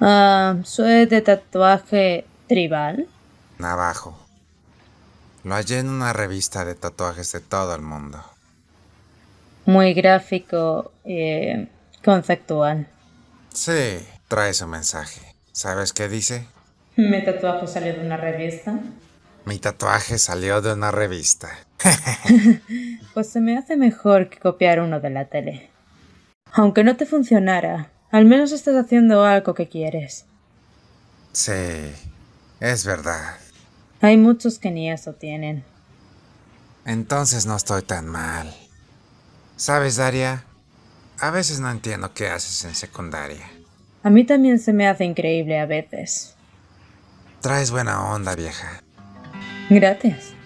Ah, soy de tatuaje tribal. Navajo. Lo hallé en una revista de tatuajes de todo el mundo. Muy gráfico y conceptual. Sí, trae su mensaje. ¿Sabes qué dice? Mi tatuaje salió de una revista. Mi tatuaje salió de una revista. pues se me hace mejor que copiar uno de la tele. Aunque no te funcionara, al menos estás haciendo algo que quieres. Sí, es verdad. Hay muchos que ni eso tienen. Entonces no estoy tan mal. Sabes, Daria, a veces no entiendo qué haces en secundaria. A mí también se me hace increíble a veces. Traes buena onda, vieja. Gracias.